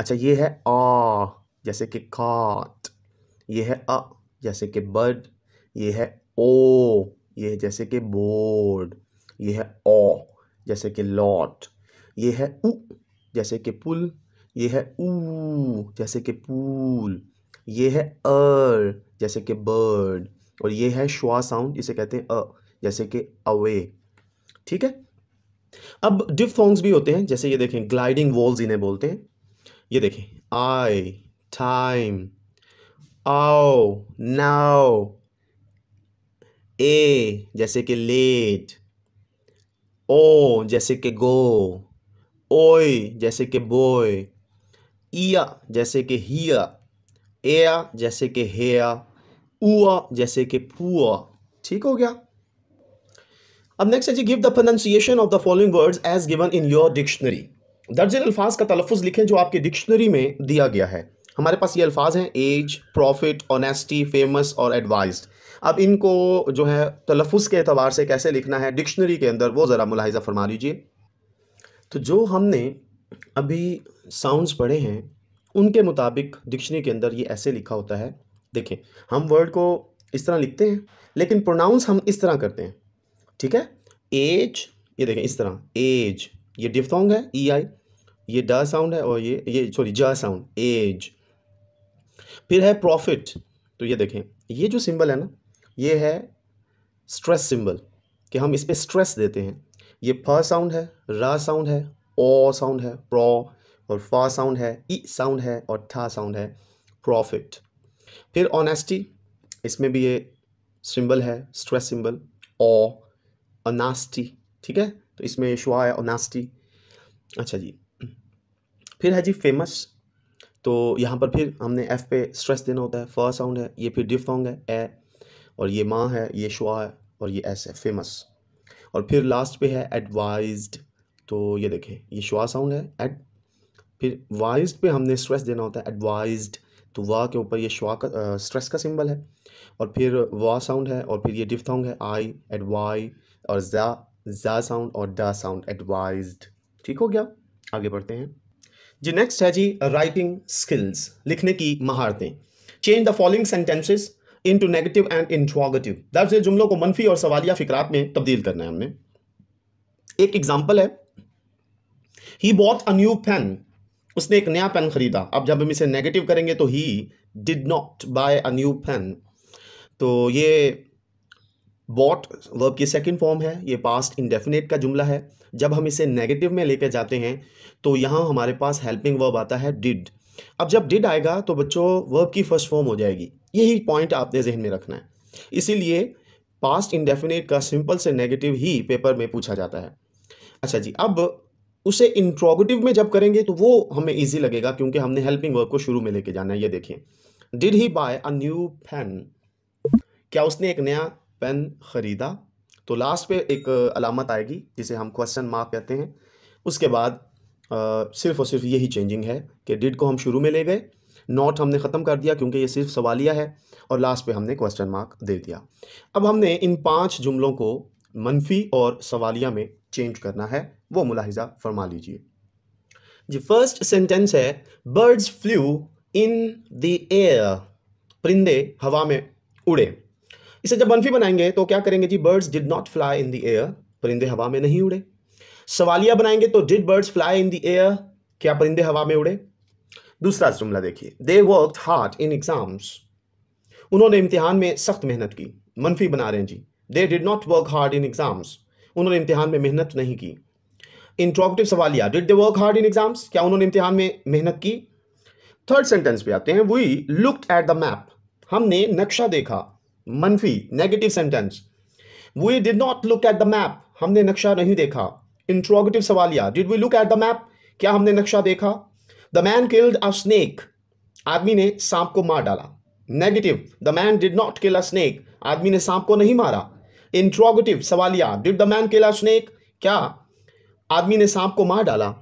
अच्छा ये है आ जैसे कि काट ये है अ जैसे कि बर्ड ये है ओ ये है जैसे कि बोर्ड ये है ओ जैसे कि लॉट ये है उ जैसे कि पुल ये है ऊ जैसे कि पूल ये है अर जैसे कि बर्ड और ये है श्वा साउंड जिसे कहते हैं अ जैसे कि अवे ठीक है अब डिफ भी होते हैं जैसे ये देखें ग्लाइडिंग वॉल्स इन्हें बोलते हैं ये देखें आई टाइम ओ नाउ ए जैसे कि लेट ओ जैसे कि गो ओय जैसे कि बोय ईया जैसे कि हिया एया जैसे कि हेया उआ जैसे कि पुआ ठीक हो गया अब नेक्स्ट है जी give the pronunciation of the following words as given in your dictionary दर्जन अल्फाज का तलफ़ लिखें जो आपकी डिक्शनरी में दिया गया है हमारे पास ये अल्फाज हैं एज प्रॉफिट ऑनेस्टी फेमस और एडवाइज अब इनको जो है तलफ़ के अतबार से कैसे लिखना है डिक्शनरी के अंदर वो ज़रा मुलाहजा फरमा लीजिए तो जो हमने अभी साउंड्स पढ़े हैं उनके मुताबिक डिक्शनरी के अंदर ये ऐसे लिखा होता है देखें हम वर्ड को इस तरह लिखते हैं लेकिन प्रोनाउंस हम इस तरह करते हैं ठीक है एज ये देखें इस तरह एज ये डिफ्थोंग है ई e आई ये ड साउंड है और ये ये सॉरी ज साउंड एज फिर है प्रॉफिट तो ये देखें ये जो सिंबल है ना ये है स्ट्रेस सिंबल कि हम इस पर स्ट्रेस देते हैं ये फ साउंड है रा साउंड है ओ साउंड है प्रो और फा साउंड है ई साउंड है और था साउंड है प्रॉफिट फिर ऑनेस्टी इसमें भी ये सिंबल है स्ट्रेस सिंबल ओ अनास्टी ठीक है तो इसमें शुआ है ओनास्टी अच्छा जी फिर है जी फेमस तो यहाँ पर फिर हमने एफ़ पे स्ट्रेस देना होता है फ साउंड है ये फिर डिफ है ए और ये माँ है ये शुआ है और ये एस है फेमस और फिर लास्ट पे है एडवाइज तो ये देखें ये शुआ साउंड है एड फिर वाइज पे हमने स्ट्रेस देना होता है एडवाइज तो वा के ऊपर ये शुआ का आ, स्ट्रेस का सिंबल है और फिर वा साउंड है और फिर ये डिफ है आई एडवाई और जा जा साउंड और द साउंड एडवाइज ठीक हो गया आगे बढ़ते हैं जी नेक्स्ट है जी राइटिंग स्किल्स लिखने की महारतें change the following sentences into negative and interrogative दर्ज जुमलों को मनफी और सवालिया फिक्रात में तब्दील करना है हमने एक एग्जाम्पल है he bought a new pen उसने एक नया पेन खरीदा अब जब हम इसे नेगेटिव करेंगे तो he did not buy a new pen तो ये बॉट वर्ब की सेकेंड फॉर्म है ये पास्ट इंडेफिनेट का जुमला है जब हम इसे नेगेटिव में लेकर जाते हैं तो यहाँ हमारे पास हेल्पिंग वर्ब आता है डिड अब जब डिड आएगा तो बच्चों वर्ब की फर्स्ट फॉर्म हो जाएगी यही पॉइंट आपने जहन में रखना है इसीलिए पास्ट इंडेफिनेट का सिंपल से नेगेटिव ही पेपर में पूछा जाता है अच्छा जी अब उसे इंट्रोगेटिव में जब करेंगे तो वो हमें ईजी लगेगा क्योंकि हमने हेल्पिंग वर्ब को शुरू में लेके जाना है ये देखें did he buy a new pen क्या उसने एक नया पेन ख़रीदा तो लास्ट पे एक अलामत आएगी जिसे हम क्वेश्चन मार्क कहते हैं उसके बाद आ, सिर्फ और सिर्फ यही चेंजिंग है कि डिड को हम शुरू में ले गए नॉट हमने ख़त्म कर दिया क्योंकि ये सिर्फ सवालिया है और लास्ट पे हमने क्वेश्चन मार्क दे दिया अब हमने इन पांच जुमलों को मनफी और सवालिया में चेंज करना है वो मुलाहिजा फरमा लीजिए जी फर्स्ट सेंटेंस है birds flew in the air परिंदे हवा में उड़े इसे जब मनफी बनाएंगे तो क्या करेंगे जी birds did not fly in the air परिंदे हवा में नहीं उड़े सवालिया बनाएंगे तो did birds fly in the air क्या परिंदे हवा में उड़े दूसरा जुमला देखिए they work hard in exams उन्होंने इम्तिहान में सख्त मेहनत की मनफी बना रहे हैं जी they did not work hard in exams उन्होंने इम्तिहान में मेहनत नहीं की इंट्रोगेटिव सवालिया did they work hard in exams क्या उन्होंने इम्तिहान में मेहनत की थर्ड सेंटेंस पे आते हैं we looked at the map हमने नक्शा देखा मनफी negative sentence we did not look at the map हमने नक्शा नहीं देखा इंट्रोगेटिव या did we look at the map क्या हमने नक्शा देखा the man killed a snake आदमी ने सांप को मार डाला negative the man did not kill a snake आदमी ने सांप को नहीं मारा इंट्रोगेटिव या did the man kill a snake क्या आदमी ने सांप को मार डाला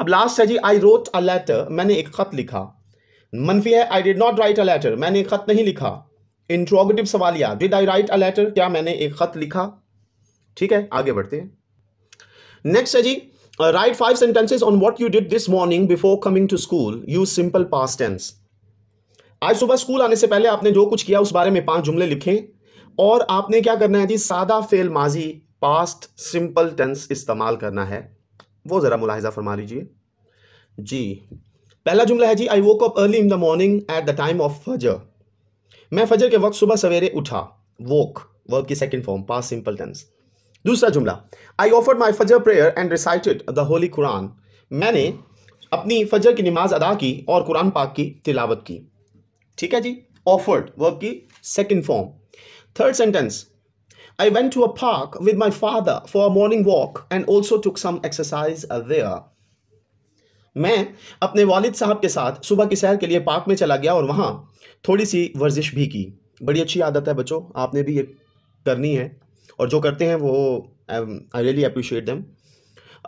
अब लास्ट है जी आई रोट अ लेटर मैंने एक खत लिखा मनफी है I did not write a letter मैंने एक खत नहीं लिखा इंट्रोगेटिव सवाल याद did I write a letter क्या मैंने एक खत लिखा ठीक है आगे बढ़ते हैं नेक्स्ट है जी write five sentences on what you did this morning before coming to school use simple past tense आज सुबह स्कूल आने से पहले आपने जो कुछ किया उस बारे में पांच जुमले लिखें और आपने क्या करना है जी सादा फेल माजी पास्ट सिंपल टेंस इस्तेमाल करना है वो ज़रा मुलाहिजा फरमा लीजिए जी पहला जुमला है जी I woke up early in the morning at the time of Fajr मैं फजर के वक्त सुबह सवेरे उठा वोक वर्क की second form past simple tense दूसरा जुमला I offered my Fajr prayer and recited the holy Quran मैंने अपनी फजर की नमाज अदा की और कुरान पाक की तिलावत की ठीक है जी ऑफर्ड वर्क की second form third sentence I went to a park with my father for a morning walk and also took some exercise अवेयर मैं अपने वालिद साहब के साथ सुबह की सैर के लिए पार्क में चला गया और वहाँ थोड़ी सी वर्जिश भी की बड़ी अच्छी आदत है बच्चों आपने भी ये करनी है और जो करते हैं वो I really appreciate them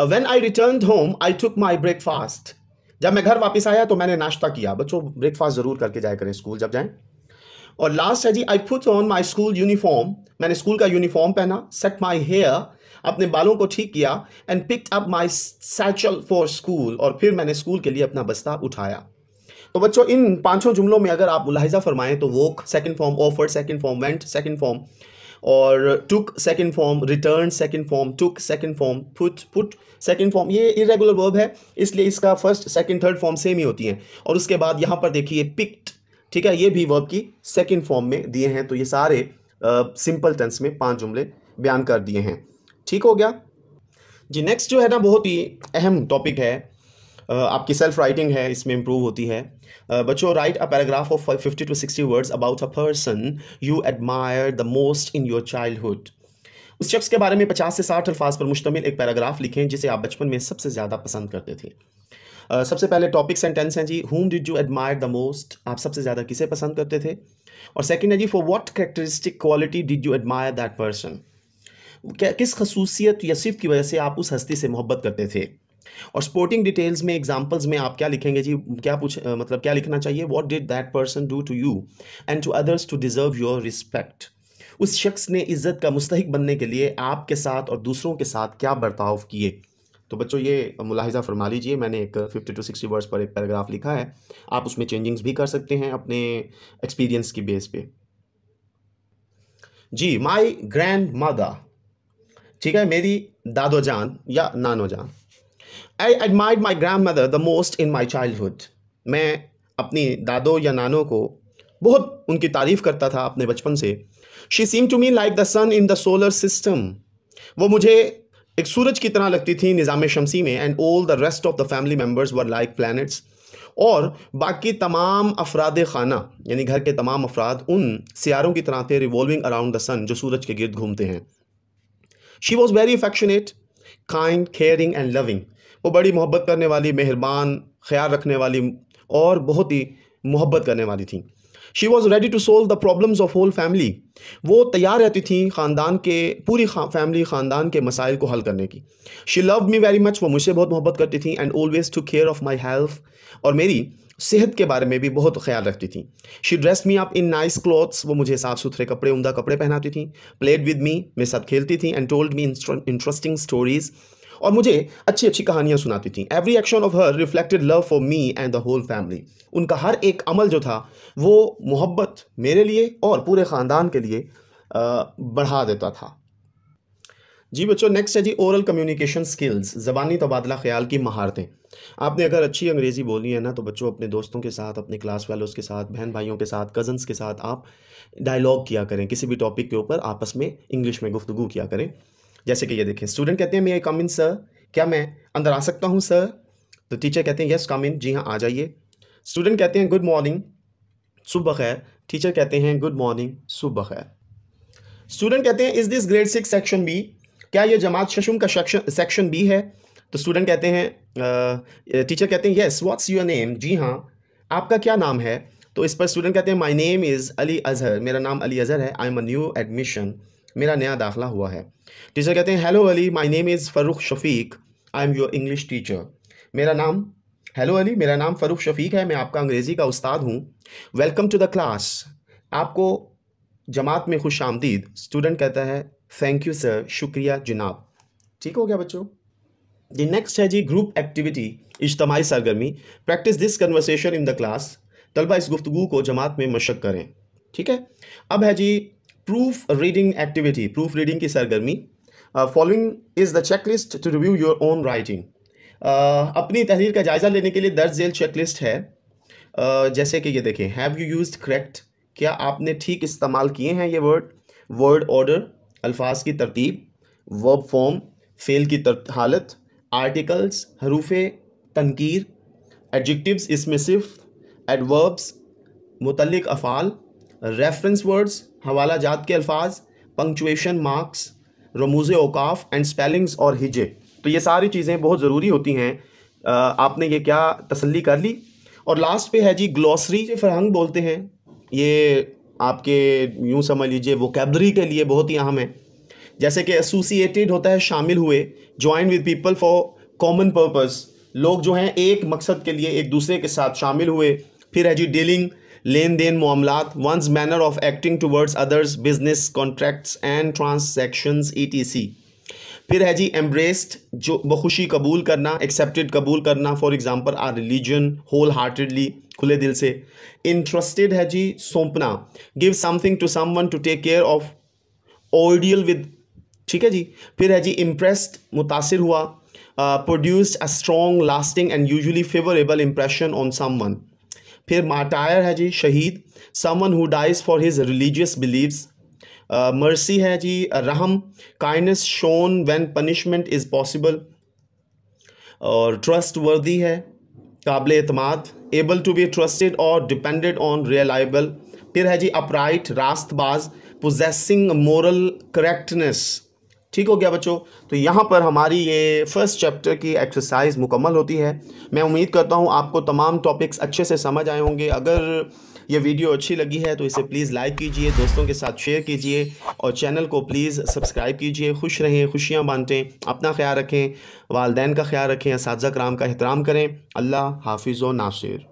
when I return home I took my breakfast जब मैं घर वापस आया तो मैंने नाश्ता किया बच्चों ब्रेकफास्ट ज़रूर करके जाया करें स्कूल जब जाएं और लास्ट है जी I put on my school uniform मैंने स्कूल का यूनिफॉर्म पहना सेट माई हेयर अपने बालों को ठीक किया and pick up my satchel for school और फिर मैंने स्कूल के लिए अपना बस्ता उठाया तो बच्चों इन पांचों जुमलों में अगर आप मुलाहिजा फरमाएं तो woke second form offer second form went second form और took second form return second form took second form put put second form ये इरेगुलर वर्ब है इसलिए इसका first second third form same ही होती हैं और उसके बाद यहाँ पर देखिए पिक्ट ठीक है ये भी वर्ब की सेकंड फॉर्म में दिए हैं तो ये सारे सिंपल टेंस में पांच जुमले बयान कर दिए हैं ठीक हो गया जी नेक्स्ट जो है ना बहुत ही अहम टॉपिक है आपकी सेल्फ राइटिंग है इसमें इम्प्रूव होती है बच्चों write a paragraph of fifty to sixty words about a person you admire the most in your childhood उस शख्स के बारे में पचास से साठ अल्फाज पर मुश्तमिल एक पैराग्राफ लिखें जिसे आप बचपन में सबसे ज़्यादा पसंद करते थे Uh, सबसे पहले टॉपिक सेंटेंस हैं जी whom did you admire the most आप सबसे ज़्यादा किसे पसंद करते थे और सेकेंड है जी for what characteristic quality did you admire that person किस खसूसियत या सिर्फ की वजह से आप उस हस्ती से मोहब्बत करते थे और स्पोर्टिंग डिटेल्स में एग्जाम्पल्स में आप क्या लिखेंगे जी क्या पूछ मतलब क्या लिखना चाहिए what did that person do to you and to others to deserve your respect उस शख्स ने इज्जत का मुस्तक बनने के लिए आपके साथ और दूसरों के साथ क्या बर्ताव किए तो बच्चों ये मुलाहिजा फरमा लीजिए मैंने एक फिफ्टी टू सिक्सटी वर्ड्स पर एक पैराग्राफ लिखा है आप उसमें चेंजिंग्स भी कर सकते हैं अपने एक्सपीरियंस की बेस पे जी माय ग्रैंड मदर ठीक है मेरी दादोजान या नानोजान I admire my grandmother the most in my childhood मैं अपनी दादों या नानों को बहुत उनकी तारीफ़ करता था अपने बचपन से she seem to me like the sun in the solar system वो मुझे एक सूरज की तरह लगती थी निज़ाम शमसी में and all the rest of the family members were like planets और बाकी तमाम अफराद खाना यानी घर के तमाम अफराद उन सियारों की तरह थे रिवॉल्विंग अराउंड द सन जो सूरज के गिरद घूमते हैं she was very affectionate kind caring and loving वो बड़ी मोहब्बत करने वाली मेहरबान ख्याल रखने वाली और बहुत ही मोहब्बत करने वाली थी she was ready to solve the problems of whole family वो तैयार रहती थी ख़ानदान के पूरी खा, फैमिली ख़ानदान के मसाइल को हल करने की she love me very much वो मुझसे बहुत मोहब्बत करती थी and always to care of my health और मेरी सेहत के बारे में भी बहुत ख्याल रखती थी she dress me up in nice clothes वो मुझे साफ़ सुथरे कपड़े उमदा कपड़े पहनाती थी प्लेड विद मी मेरे साथ खेलती थी and told me interesting stories और मुझे अच्छी अच्छी कहानियाँ सुनाती थी every action of her reflected love for me and the whole family उनका हर एक अमल जो था वो मोहब्बत मेरे लिए और पूरे ख़ानदान के लिए बढ़ा देता था जी बच्चों नेक्स्ट है जी ओरल कम्युनिकेशन स्किल्स ज़बानी तबादला ख्याल की महारतें आपने अगर अच्छी अंग्रेज़ी बोलनी है ना तो बच्चों अपने दोस्तों के साथ अपने क्लास वालों के साथ बहन भाइयों के साथ कज़न्स के साथ आप डायलॉग किया करें किसी भी टॉपिक के ऊपर आपस में इंग्लिश में गुफ्तु किया करें जैसे कि ये देखें स्टूडेंट कहते हैं मे आई कम इन सर क्या मैं अंदर आ सकता हूँ सर तो टीचर कहते हैं यस कम इन जी हाँ आ जाइए स्टूडेंट कहते हैं गुड मॉर्निंग सुबह खैर टीचर कहते हैं गुड मॉर्निंग सुबह खैर स्टूडेंट कहते हैं is this grade six section B क्या ये जमात शशुम का सेक्शन बी है तो स्टूडेंट कहते हैं टीचर कहते हैं येस व्हाट्स योर नेम जी हाँ आपका क्या नाम है तो इस पर स्टूडेंट कहते हैं my name is Ali Azhar मेरा नाम अली अजहर है I am a new admission मेरा नया दाखिला हुआ है टीचर कहते हैं hello Ali my name is Farrukh Shafiq I am your English teacher मेरा नाम हेलो अली मेरा नाम फ़रूख शफीक है मैं आपका अंग्रेज़ी का उस्ताद हूँ वेलकम टू द क्लास आपको जमात में खुश आमदीद स्टूडेंट कहता है थैंक यू सर शुक्रिया जनाब ठीक हो गया बच्चों दी नेक्स्ट है जी ग्रुप एक्टिविटी इज्तमाही सरगर्मी practice this conversation in the class तलबा इस गुफ्तु को जमात में मशक करें ठीक है अब है जी proof reading activity proof reading की सरगर्मी following is the check list to review your own writing अपनी तहरीर का जायज़ा लेने के लिए दर्ज जेल चेक लिस्ट है uh, जैसे कि ये देखें हैव यू यूज करेक्ट क्या आपने ठीक इस्तेमाल किए हैं ये वर्ड वर्ड ऑर्डर अल्फाज की तरतीब वर्ब फॉर्म फेल की हालत आर्टिकल्स हरूफ तनकीर एडजक्टिव्स इसमें सिर्फ एडवर्ब्स मुतलिक अफ़ाल रेफरेंस वर्ड्स हवाला जात के अल्फाज पंक्चुएशन मार्क्स रमूज़ अवकाफ़ एंड स्पेलिंग्स और हिजे तो ये सारी चीज़ें बहुत ज़रूरी होती हैं आपने ये क्या तसल्ली कर ली और लास्ट पे है जी ग्लॉसरी फरहंग बोलते हैं ये आपके यूँ समझ लीजिए वोकेबलरी के लिए बहुत ही अहम है जैसे कि एसोसिएटेड होता है शामिल हुए join with people for common purpose लोग जो हैं एक मकसद के लिए एक दूसरे के साथ शामिल हुए फिर है जी डीलिंग लेन देन मामला one's manner of acting towards others business contracts and transactions सी फिर है जी एम्ब्रेस्ड जो बखुशी कबूल करना एक्सेप्टेड कबूल करना for example our religion whole heartedly खुले दिल से इंटरेस्टेड है जी सौंपना give something to someone to take care of or deal with ठीक है जी फिर है जी इम्प्रेस्ड मुतासर हुआ produced a strong lasting and usually favourable impression on someone फिर माटायर है जी शहीद someone who dies for his religious beliefs mercy है जी रहम kindness shown when punishment is possible और ट्रस्ट वर्दी है काबिल अतमाद एबल टू बी ट्रस्टेड और डिपेंडेड ऑन रियलाइबल फिर है जी अपराइट रास्तबाज पोजेसिंग मोरल करेक्टनेस ठीक हो गया बच्चों तो यहाँ पर हमारी ये फर्स्ट चैप्टर की एक्सरसाइज मुकम्मल होती है मैं उम्मीद करता हूँ आपको तमाम टॉपिक्स अच्छे से समझ आए होंगे अगर ये वीडियो अच्छी लगी है तो इसे प्लीज़ लाइक कीजिए दोस्तों के साथ शेयर कीजिए और चैनल को प्लीज़ सब्सक्राइब कीजिए खुश रहें खुशियाँ बांटें अपना ख्याल रखें वालदेन का ख्याल रखें इस कराम का एहतराम करें अल्लाह हाफिज़ व नासिर